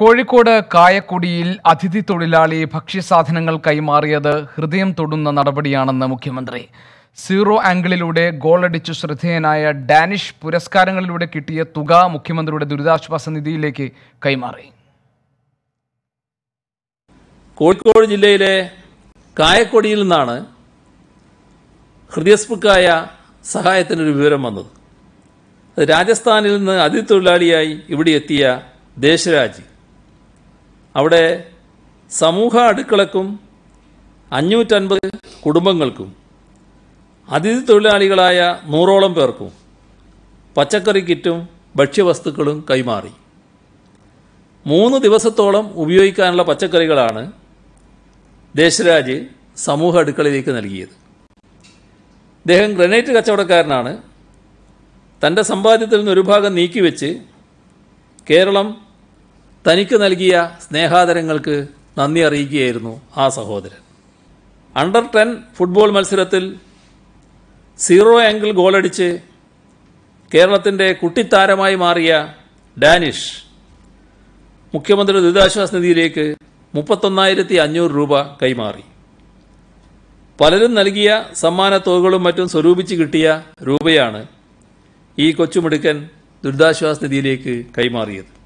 കോഴിക്കോട് കായക്കുടിയിൽ അതിഥി തൊഴിലാളി ഭക്ഷ്യസാധനങ്ങൾ കൈമാറിയത് ഹൃദയം തൊടുന്ന നടപടിയാണെന്ന് മുഖ്യമന്ത്രി സീറോ ആംഗിളിലൂടെ ഗോളടിച്ചു ശ്രദ്ധേയനായ ഡാനിഷ് പുരസ്കാരങ്ങളിലൂടെ കിട്ടിയ തുക മുഖ്യമന്ത്രിയുടെ ദുരിതാശ്വാസ നിധിയിലേക്ക് കൈമാറി കോഴിക്കോട് ജില്ലയിലെ കായക്കൊടിയിൽ നിന്നാണ് ഹൃദയസ്പുക്കായ സഹായത്തിനൊരു വിവരം വന്നത് രാജസ്ഥാനിൽ നിന്ന് അതിഥി തൊഴിലാളിയായി ഇവിടെ എത്തിയ ദേശരാജി അവിടെ സമൂഹ അടുക്കളക്കും അഞ്ഞൂറ്റൻപത് കുടുംബങ്ങൾക്കും അതിഥി തൊഴിലാളികളായ നൂറോളം പേർക്കും പച്ചക്കറി കിറ്റും ഭക്ഷ്യവസ്തുക്കളും കൈമാറി മൂന്ന് ദിവസത്തോളം ഉപയോഗിക്കാനുള്ള പച്ചക്കറികളാണ് ദേശരാജ് സമൂഹ അടുക്കളയിലേക്ക് നൽകിയത് അദ്ദേഹം ഗ്രനൈറ്റ് കച്ചവടക്കാരനാണ് തൻ്റെ സമ്പാദ്യത്തിൽ നിന്ന് ഒരു ഭാഗം നീക്കിവെച്ച് കേരളം തനിക്ക് നൽകിയ സ്നേഹാദരങ്ങൾക്ക് നന്ദി അറിയിക്കുകയായിരുന്നു ആ സഹോദരൻ അണ്ടർ ടെൻ ഫുട്ബോൾ മത്സരത്തിൽ സീറോ ആംഗിൾ ഗോളടിച്ച് കേരളത്തിൻ്റെ കുട്ടിത്താരമായി മാറിയ ഡാനിഷ് മുഖ്യമന്ത്രി ദുരിതാശ്വാസ നിധിയിലേക്ക് മുപ്പത്തൊന്നായിരത്തി അഞ്ഞൂറ് രൂപ കൈമാറി പലരും നൽകിയ സമ്മാന തുകകളും മറ്റും സ്വരൂപിച്ച് കിട്ടിയ രൂപയാണ് ഈ കൊച്ചുമിടുക്കൻ ദുരിതാശ്വാസ നിധിയിലേക്ക് കൈമാറിയത്